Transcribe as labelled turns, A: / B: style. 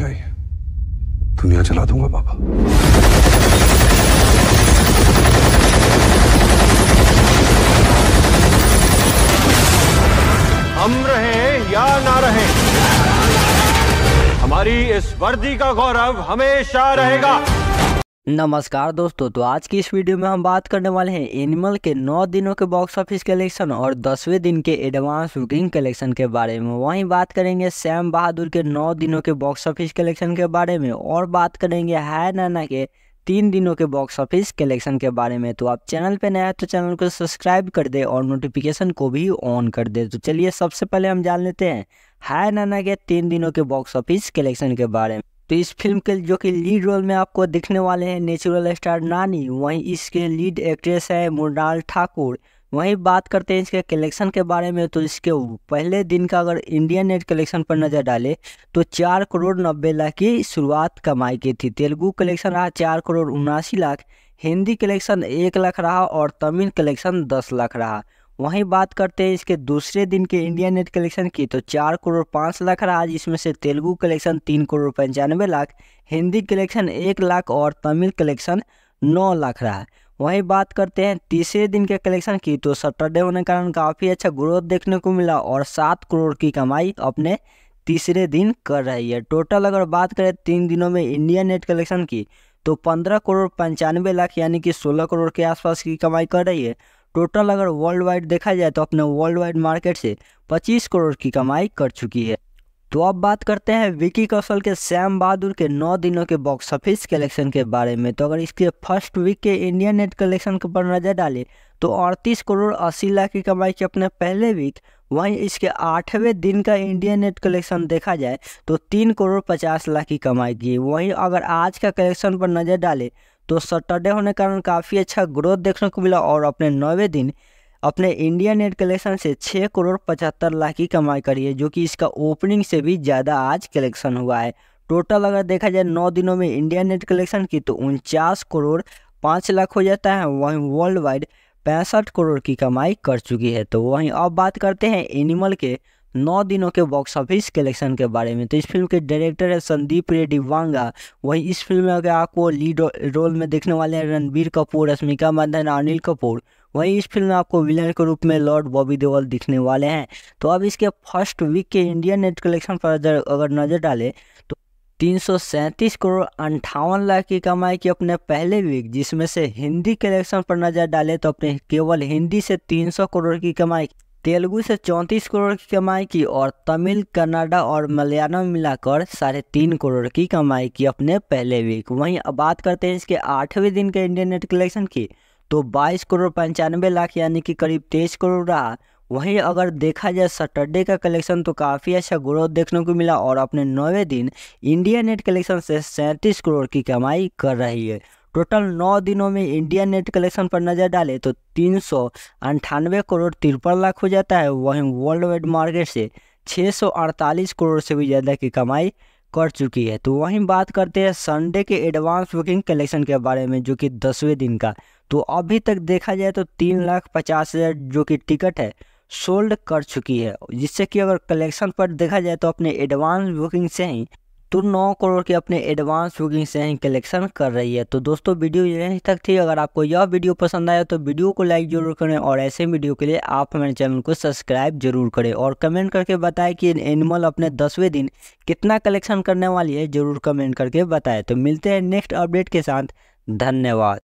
A: भी आई दुनिया चला दूंगा पापा हम रहे या ना रहे हमारी इस वर्दी का गौरव हमेशा रहेगा नमस्कार दोस्तों तो आज की इस वीडियो में हम बात करने वाले हैं एनिमल के 9 दिनों के बॉक्स ऑफिस कलेक्शन और 10वें दिन के एडवांस बुकिंग कलेक्शन के बारे में वहीं बात करेंगे सैम बहादुर के 9 दिनों के बॉक्स ऑफिस कलेक्शन के बारे में और बात करेंगे हाय नाना के तीन दिनों के बॉक्स ऑफिस कलेक्शन के बारे में तो आप चैनल पर नया तो चैनल को सब्सक्राइब कर दे और नोटिफिकेशन को भी ऑन कर दे तो चलिए सबसे पहले हम जान लेते हैं हाय नाना के तीन दिनों के बॉक्स ऑफिस कलेक्शन के बारे में तो इस फिल्म के जो कि लीड रोल में आपको दिखने वाले हैं नेचुरल स्टार नानी वहीं इसके लीड एक्ट्रेस है मृणाल ठाकुर वहीं बात करते हैं इसके कलेक्शन के बारे में तो इसके पहले दिन का अगर इंडियन नेट कलेक्शन पर नज़र डाले तो चार करोड़ नब्बे लाख की शुरुआत कमाई की थी तेलुगु कलेक्शन रहा चार करोड़ उनासी लाख हिंदी कलेक्शन एक लाख रहा और तमिल कलेक्शन दस लाख रहा वहीं बात करते हैं इसके दूसरे दिन के इंडिया नेट कलेक्शन की तो चार करोड़ पाँच लाख रहा जिसमें से तेलुगु कलेक्शन तीन करोड़ पंचानवे लाख हिंदी कलेक्शन एक लाख और तमिल कलेक्शन नौ लाख रहा वहीं बात करते हैं तीसरे दिन के कलेक्शन की तो सैटरडे होने के कारण काफ़ी अच्छा ग्रोथ देखने को मिला और सात करोड़ की कमाई अपने तीसरे दिन कर रही है टोटल अगर बात करें तीन दिनों में इंडिया नेट कलेक्शन की तो पंद्रह करोड़ पंचानवे लाख यानी कि सोलह करोड़ के आसपास की कमाई कर रही है टोटल अगर वर्ल्ड वाइड देखा जाए तो अपने वर्ल्ड वाइड मार्केट से 25 करोड़ की कमाई कर चुकी है तो अब बात करते हैं विकी कौशल के श्याम बहादुर के नौ दिनों के बॉक्स ऑफिस कलेक्शन के बारे में तो अगर इसके फर्स्ट वीक के इंडियन नेट कलेक्शन पर नज़र डालें तो अड़तीस करोड़ अस्सी लाख की कमाई के अपने पहले वीक वहीं इसके आठवें दिन का इंडियन नेट कलेक्शन देखा जाए तो तीन करोड़ पचास लाख की कमाई की वहीं अगर आज का कलेक्शन पर नज़र डालें तो सटरडे होने के कारण काफ़ी अच्छा ग्रोथ देखने को मिला और अपने नौवें दिन अपने इंडिया नेट कलेक्शन से छः करोड़ पचहत्तर लाख की कमाई करी है जो कि इसका ओपनिंग से भी ज़्यादा आज कलेक्शन हुआ है टोटल अगर देखा जाए नौ दिनों में इंडिया नेट कलेक्शन की तो उनचास करोड़ पाँच लाख हो जाता है वहीं वर्ल्ड वाइड पैंसठ करोड़ की कमाई कर चुकी है तो वहीं अब बात करते हैं एनिमल के नौ दिनों के बॉक्स ऑफिस कलेक्शन के बारे में तो इस फिल्म के डायरेक्टर है संदीप रेड्डी वांगा वहीं इस फिल्म में अगर आपको लीड रोल में देखने वाले हैं रणबीर कपूर रश्मिका मंदाना अनिल कपूर वहीं इस फिल्म में आपको विलन के रूप में लॉर्ड बॉबी देवल दिखने वाले हैं तो अब इसके फर्स्ट वीक के इंडियन नेट कलेक्शन पर अगर नज़र डालें तो तीन करोड़ अंठावन लाख की कमाई की अपने पहले वीक जिसमें से हिंदी कलेक्शन पर नज़र डाले तो अपने केवल हिंदी से 300 करोड़ की कमाई तेलुगु से चौंतीस करोड़ की कमाई की और तमिल कन्नाडा और मलयालम मिलाकर साढ़े तीन करोड़ की कमाई की अपने पहले वीक वहीं अब बात करते हैं इसके आठवें दिन के इंडियन नेट कलेक्शन की तो 22 करोड़ पंचानवे लाख यानी कि करीब तेईस करोड़ रहा वहीं अगर देखा जाए सैटरडे का कलेक्शन तो काफ़ी अच्छा ग्रोथ देखने को मिला और अपने नौवें दिन इंडिया नेट कलेक्शन से सैंतीस करोड़ की कमाई कर रही है टोटल नौ दिनों में इंडिया नेट कलेक्शन पर नज़र डालें तो तीन सौ अंठानवे करोड़ तिरपन लाख हो जाता है वहीं वर्ल्ड वाइड मार्केट से 648 करोड़ से भी ज़्यादा की कमाई कर चुकी है तो वहीं बात करते हैं संडे के एडवांस बुकिंग कलेक्शन के बारे में जो कि दसवें दिन का तो अभी तक देखा जाए तो तीन लाख पचास हज़ार जो कि टिकट है सोल्ड कर चुकी है जिससे कि अगर कलेक्शन पर देखा जाए तो अपने एडवांस बुकिंग से ही तो नौ करोड़ की अपने एडवांस बुकिंग से कलेक्शन कर रही है तो दोस्तों वीडियो यहीं तक थी अगर आपको यह वीडियो पसंद आया तो वीडियो को लाइक जरूर करें और ऐसे वीडियो के लिए आप हमारे चैनल को सब्सक्राइब जरूर करें और कमेंट करके बताएं कि एनिमल अपने दसवें दिन कितना कलेक्शन करने वाली है जरूर कमेंट करके बताएं तो मिलते हैं नेक्स्ट अपडेट के साथ धन्यवाद